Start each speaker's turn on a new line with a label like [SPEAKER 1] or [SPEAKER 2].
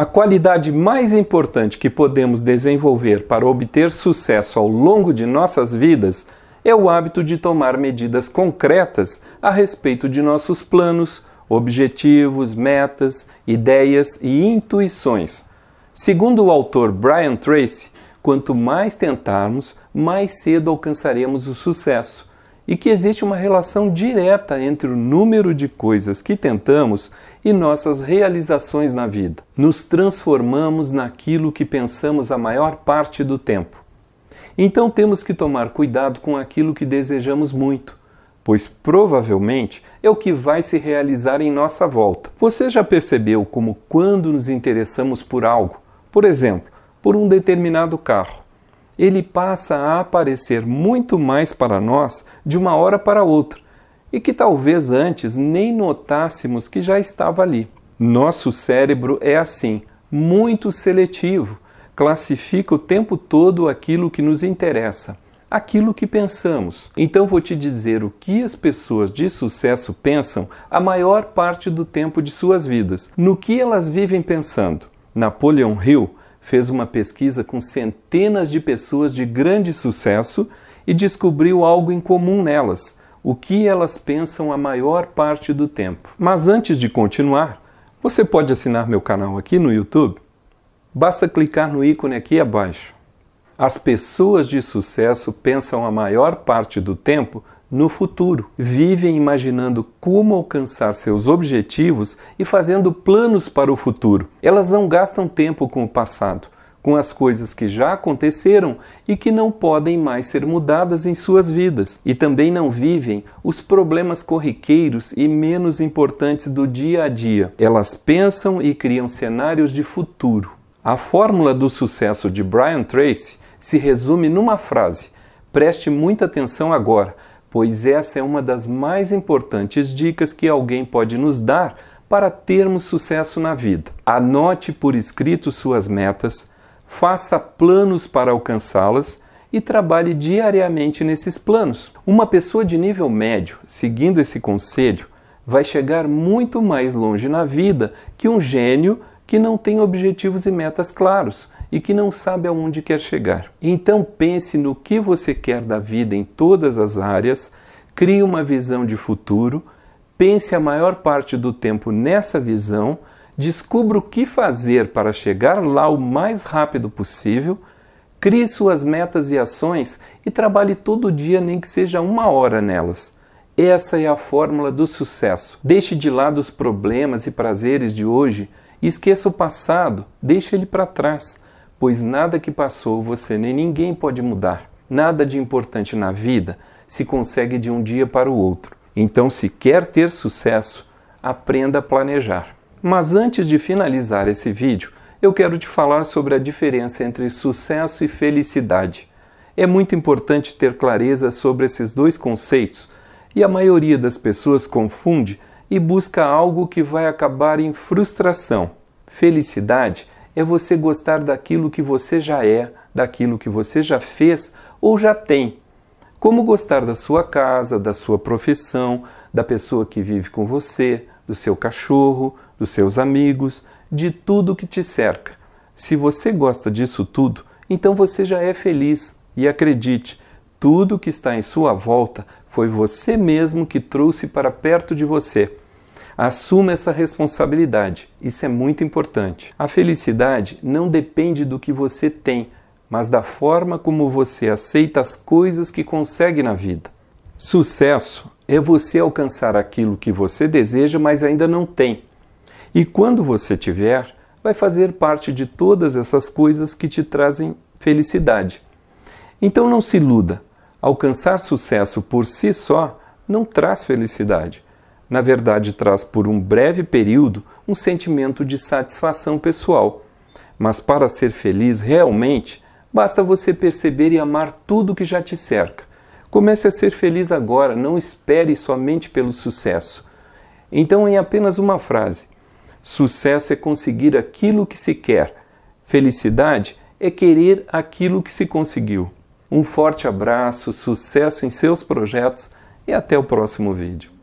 [SPEAKER 1] A qualidade mais importante que podemos desenvolver para obter sucesso ao longo de nossas vidas é o hábito de tomar medidas concretas a respeito de nossos planos, objetivos, metas, ideias e intuições. Segundo o autor Brian Tracy, quanto mais tentarmos, mais cedo alcançaremos o sucesso e que existe uma relação direta entre o número de coisas que tentamos e nossas realizações na vida. Nos transformamos naquilo que pensamos a maior parte do tempo. Então temos que tomar cuidado com aquilo que desejamos muito, pois provavelmente é o que vai se realizar em nossa volta. Você já percebeu como quando nos interessamos por algo, por exemplo, por um determinado carro, ele passa a aparecer muito mais para nós de uma hora para outra e que talvez antes nem notássemos que já estava ali. Nosso cérebro é assim, muito seletivo, classifica o tempo todo aquilo que nos interessa, aquilo que pensamos. Então vou te dizer o que as pessoas de sucesso pensam a maior parte do tempo de suas vidas, no que elas vivem pensando. Napoleon Hill fez uma pesquisa com centenas de pessoas de grande sucesso e descobriu algo em comum nelas, o que elas pensam a maior parte do tempo. Mas antes de continuar, você pode assinar meu canal aqui no YouTube? Basta clicar no ícone aqui abaixo. As pessoas de sucesso pensam a maior parte do tempo no futuro. Vivem imaginando como alcançar seus objetivos e fazendo planos para o futuro. Elas não gastam tempo com o passado, com as coisas que já aconteceram e que não podem mais ser mudadas em suas vidas. E também não vivem os problemas corriqueiros e menos importantes do dia a dia. Elas pensam e criam cenários de futuro. A fórmula do sucesso de Brian Tracy se resume numa frase: preste muita atenção agora pois essa é uma das mais importantes dicas que alguém pode nos dar para termos sucesso na vida. Anote por escrito suas metas, faça planos para alcançá-las e trabalhe diariamente nesses planos. Uma pessoa de nível médio, seguindo esse conselho, vai chegar muito mais longe na vida que um gênio que não tem objetivos e metas claros e que não sabe aonde quer chegar. Então pense no que você quer da vida em todas as áreas, crie uma visão de futuro, pense a maior parte do tempo nessa visão, descubra o que fazer para chegar lá o mais rápido possível, crie suas metas e ações e trabalhe todo dia, nem que seja uma hora nelas. Essa é a fórmula do sucesso. Deixe de lado os problemas e prazeres de hoje e esqueça o passado, deixe ele para trás, pois nada que passou você nem ninguém pode mudar. Nada de importante na vida se consegue de um dia para o outro. Então, se quer ter sucesso, aprenda a planejar. Mas antes de finalizar esse vídeo, eu quero te falar sobre a diferença entre sucesso e felicidade. É muito importante ter clareza sobre esses dois conceitos e a maioria das pessoas confunde e busca algo que vai acabar em frustração. Felicidade é você gostar daquilo que você já é, daquilo que você já fez ou já tem. Como gostar da sua casa, da sua profissão, da pessoa que vive com você, do seu cachorro, dos seus amigos, de tudo que te cerca. Se você gosta disso tudo, então você já é feliz e acredite, tudo que está em sua volta foi você mesmo que trouxe para perto de você. Assuma essa responsabilidade, isso é muito importante. A felicidade não depende do que você tem, mas da forma como você aceita as coisas que consegue na vida. Sucesso é você alcançar aquilo que você deseja, mas ainda não tem. E quando você tiver, vai fazer parte de todas essas coisas que te trazem felicidade. Então não se iluda, Alcançar sucesso por si só não traz felicidade. Na verdade, traz por um breve período um sentimento de satisfação pessoal. Mas para ser feliz realmente, basta você perceber e amar tudo que já te cerca. Comece a ser feliz agora, não espere somente pelo sucesso. Então, em apenas uma frase: sucesso é conseguir aquilo que se quer, felicidade é querer aquilo que se conseguiu. Um forte abraço, sucesso em seus projetos e até o próximo vídeo.